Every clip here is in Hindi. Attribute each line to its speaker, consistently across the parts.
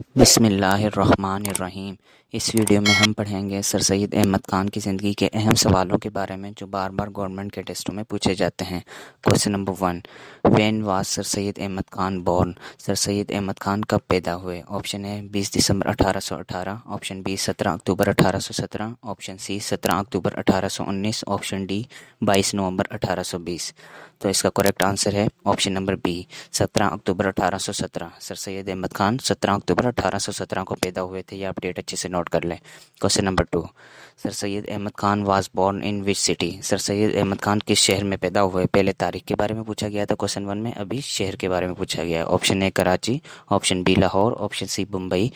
Speaker 1: रहीम इस वीडियो में हम पढ़ेंगे सर सैद अहमद खान की ज़िंदगी के अहम सवालों के बारे में जो बार बार गवर्नमेंट के टेस्टों में पूछे जाते हैं question number one when was Sir Syed Ahmad Khan born Sir Syed Ahmad Khan कब पैदा हुए ऑप्शन ए 20 दिसंबर 1818 ऑप्शन बी 17 अक्टूबर 1817 ऑप्शन सी 17 अक्टूबर 1819 ऑप्शन डी 22 नवंबर 1820 तो इसका करेक्ट आंसर है ऑप्शन नंबर बी 17 अक्टूबर 1817 सर सैद अहमद खान 17 अक्टूबर 1817 को पैदा हुए थे यह अपडेट अच्छे से नोट नोट कर लें question number two Sir Syed Ahmad Khan was born in which city Sir Syed Ahmad Khan किस शहर में पैदा हुए पहले तारीख के बारे में पूछा गया था क्वेश्चन वन में अभी शहर के बारे में पूछा गया है option A Karachi option B Lahore option C Bombay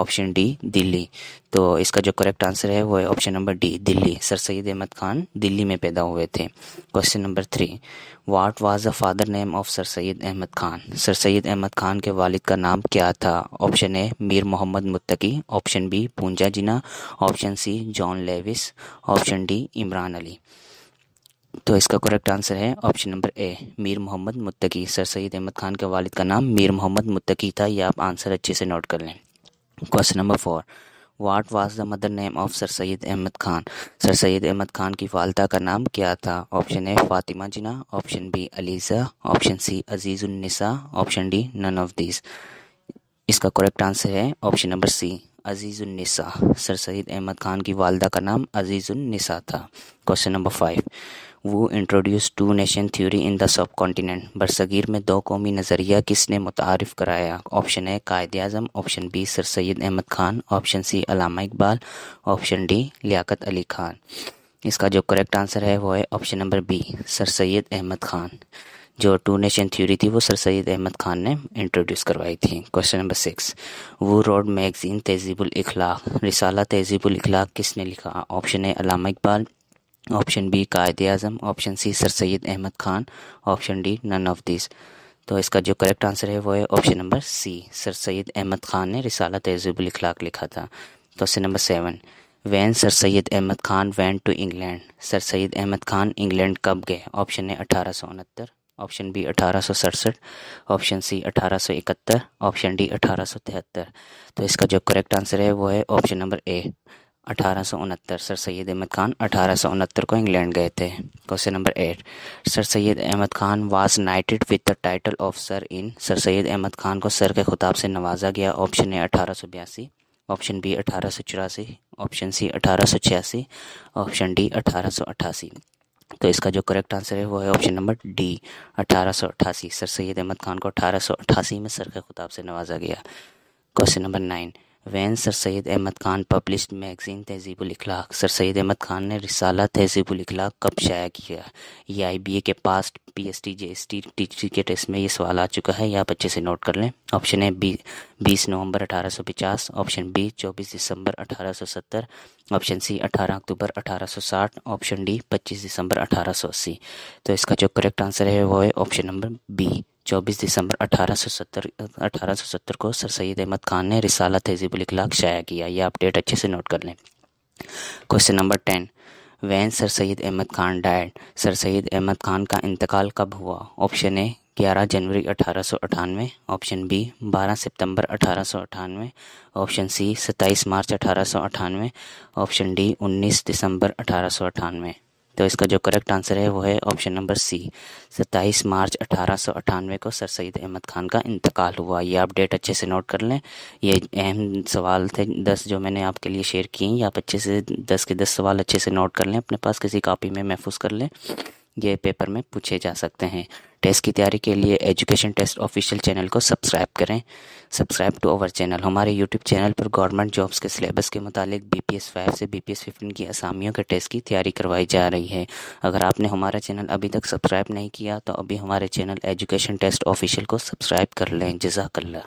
Speaker 1: option D Delhi तो इसका जो करेक्ट आंसर है वो है option number D Delhi Sir Syed Ahmad Khan Delhi में पैदा हुए थे question number three what was the father name of Sir Syed Ahmad Khan Sir Syed Ahmad Khan के वालिद का नाम क्या था option A Mir Mohammad Muttaqi option B Poonja Jinnah option C John Lewis option D Imran Ali तो इसका करेक्ट आंसर है option number A Mir Mohammad Muttaqi Sir Syed Ahmad Khan के वालिद का नाम मीर मोहम्मद मुत्तकी था ये आप आंसर अच्छे से नोट कर लें question number four what was the mother name of Sir Syed Ahmad Khan Sir Syed Ahmad Khan की वालदा का नाम क्या था option A Fatima Jinnah option B Aliza option C Azizunnisa option D none of this इसका करेक्ट आंसर है option number C Azizunnisa Sir Syed Ahmad Khan की वालदा का नाम अजीज़ुलनिसा था question number five who introduce two nation theory in the sub subcontinent बरसगीर में दो कौमी नज़रिया किसने मुतारफ़ कराया option A Quaid Azam option B Sir Syed Ahmad Khan option C Allama Iqbal option D Liaquat Ali Khan इसका जो करेक्ट आंसर है वो है option number B Sir Syed Ahmad Khan जो टू नेशन थ्योरी थी वो सर सैद अहमद खान ने इंट्रोड्यूस करवाई थी question number six who wrote magazine Tahzeeb Akhlaq रिसाला तहजीबुल अखलाक किसने लिखा ऑप्शन है Allama Iqbal option B Quaid Azam option C Sir Syed Ahmad Khan option D none of this तो इसका जो करेक्ट आंसर है वो है option number C Sir Syed Ahmad Khan ने रिसाला तजुबल अखलाक लिखा था क्वेश्चन तो number seven when Sir Syed Ahmad Khan went to England sir Syed Ahmad Khan England कब गए ऑप्शन है अठारह सौ उनहत्तर ऑप्शन बी अठारह सौ सड़सठ ऑप्शन सी अठारह सौ इकहत्तर ऑप्शन डी अठारह सौ तिहत्तर तो इसका जो करेक्ट आंसर है वो है ऑप्शन नंबर ए अठारह सौ उनहत्तर सर सैद अहमद खान अठारह सौ को इंग्लैंड गए थे question number eight Sir Syed Ahmad Khan was knighted with the title of Sir in Sir Syed Ahmad Khan को सर के खुताब से नवाजा गया ऑप्शन ए अठारह सौ बयासी ऑप्शन बी अठारह सौ चौरासी ऑप्शन सी अठारह सौ छियासी ऑप्शन डी अठारह सौ अट्ठासी तो इसका जो करेक्ट आंसर है वो है ऑप्शन नंबर डी अठारह सौ सर सैद अहमद खान को अठारह सौ में सर के खुताब से नवाजा गया question number nine when Sir Syed Ahmad Khan publish magazine Tahzeeb Akhlaq sir Syed Ahmad Khan ने रिसाला तहजीबुल कब शाया किया ये आई बी ए के पास P S T J S T teacher के टेस्ट में ये सवाल आ चुका है ये आप अच्छे से नोट कर लें ऑप्शन है बी बीस नवंबर अठारह सौ पचास ऑप्शन बी चौबीस दिसंबर अठारह सौ सत्तर ऑप्शन सी अठारह अक्टूबर अठारह सौ साठ ऑप्शन डी पच्चीस दिसंबर अठारह सौ अस्सी तो इसका जो करेक्ट आंसर है वो है ऑप्शन नंबर बी 24 दिसंबर 1870 1870 को सर सैद अहमद खान ने रिसाला तहजीबुल इखलाक शाया किया यह अपडेट अच्छे से नोट कर लें question number ten when Sir Syed Ahmad Khan died Sir Syed Ahmad Khan का इंतकाल कब हुआ ऑप्शन ए ग्यारह जनवरी अठारह ऑप्शन बी बारह सितंबर अठारह ऑप्शन सी सत्ताईस मार्च अठारह ऑप्शन डी उन्नीस दिसंबर अठारह तो इसका जो करेक्ट आंसर है वो है ऑप्शन नंबर सी सत्ताईस मार्च अठारह को सर सैद अहमद खान का इंतकाल हुआ ये आप डेट अच्छे से नोट कर लें ये अहम सवाल थे दस जो मैंने आपके लिए शेयर किए हैं आप अच्छे से दस के दस सवाल अच्छे से नोट कर लें अपने पास किसी कापी में महफूज कर लें ये पेपर में पूछे जा सकते हैं टेस्ट की तैयारी के लिए एजुकेशन टेस्ट ऑफिशियल चैनल को सब्सक्राइब करें सब्सक्राइब टू अवर चैनल हमारे यूट्यूब चैनल पर गवर्नमेंट जॉब्स के सिलेबस के मुताबिक बी पी एस फाइव से बी पी एस फिफ्टीन की असामियों के टेस्ट की तैयारी करवाई जा रही है अगर आपने हमारा चैनल अभी तक सब्सक्राइब नहीं किया तो अभी हमारे चैनल एजुकेशन टेस्ट ऑफिशियल को सब्सक्राइब कर लें जजाकल्ला